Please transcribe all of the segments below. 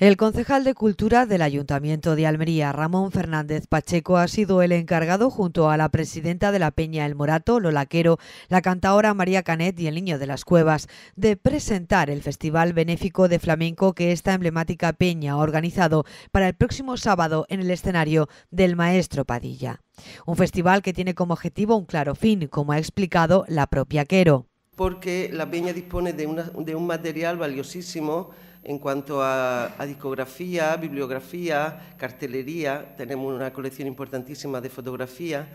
El concejal de Cultura del Ayuntamiento de Almería, Ramón Fernández Pacheco, ha sido el encargado, junto a la presidenta de la Peña El Morato, Lola Quero, la cantaora María Canet y el Niño de las Cuevas, de presentar el Festival Benéfico de Flamenco que esta emblemática peña ha organizado para el próximo sábado en el escenario del Maestro Padilla. Un festival que tiene como objetivo un claro fin, como ha explicado la propia Quero. Porque la peña dispone de, de un material valiosísimo en cuanto a, discografía, bibliografía, cartelería, tenemos una colección importantísima de fotografía...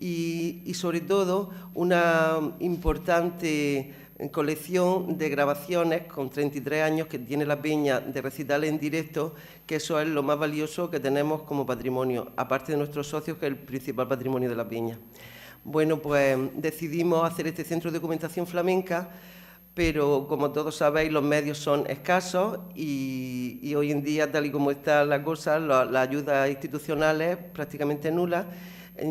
y, y, sobre todo una importante eh, colección de grabaciones con 33 años que tiene la peña de recitales en directo, que eso es lo más valioso que tenemos como patrimonio, aparte de nuestros socios, que es el principal patrimonio de la peña. Bueno, pues decidimos hacer este centro de documentación flamenca pero como todos sabéis los medios son escasos y, hoy en día, tal y como está la cosa, la ayuda institucional es prácticamente nula.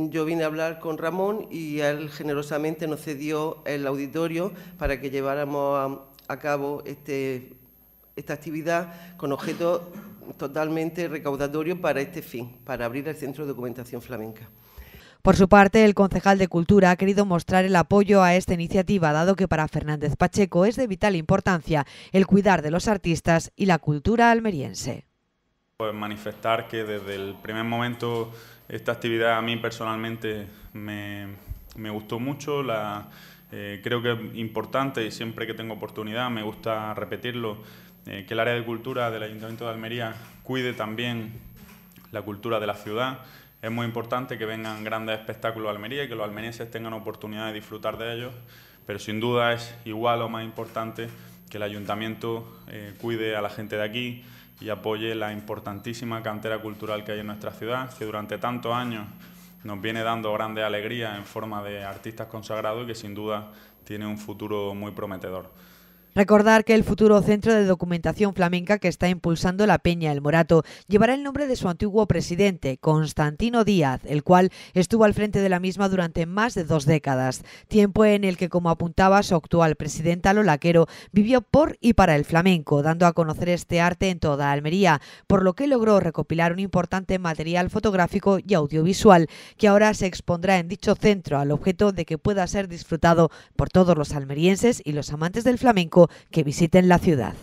Yo vine a hablar con Ramón y él generosamente nos cedió el auditorio para que lleváramos a, cabo este, esta actividad con objeto totalmente recaudatorio para este fin, para abrir el Centro de Documentación Flamenca. Por su parte, el concejal de Cultura ha querido mostrar el apoyo a esta iniciativa, dado que para Fernández Pacheco es de vital importancia el cuidar de los artistas y la cultura almeriense. Pues manifestar que desde el primer momento esta actividad a mí personalmente me, gustó mucho, la, eh, creo que es importante y siempre que tengo oportunidad me gusta repetirlo, eh, que el área de cultura del Ayuntamiento de Almería cuide también la cultura de la ciudad. Es muy importante que vengan grandes espectáculos a Almería y que los almerienses tengan oportunidad de disfrutar de ellos, pero sin duda es igual o más importante que el ayuntamiento eh, cuide a la gente de aquí y apoye la importantísima cantera cultural que hay en nuestra ciudad, que durante tantos años nos viene dando grandes alegrías en forma de artistas consagrados y que sin duda tiene un futuro muy prometedor. Recordar que el futuro Centro de Documentación Flamenca que está impulsando la Peña El Morato llevará el nombre de su antiguo presidente, Constantino Díaz, el cual estuvo al frente de la misma durante más de dos décadas, tiempo en el que, como apuntaba su actual presidenta Lolaquero, vivió por y para el flamenco, dando a conocer este arte en toda Almería, por lo que logró recopilar un importante material fotográfico y audiovisual que ahora se expondrá en dicho centro al objeto de que pueda ser disfrutado por todos los almerienses y los amantes del flamenco que visiten la ciudad.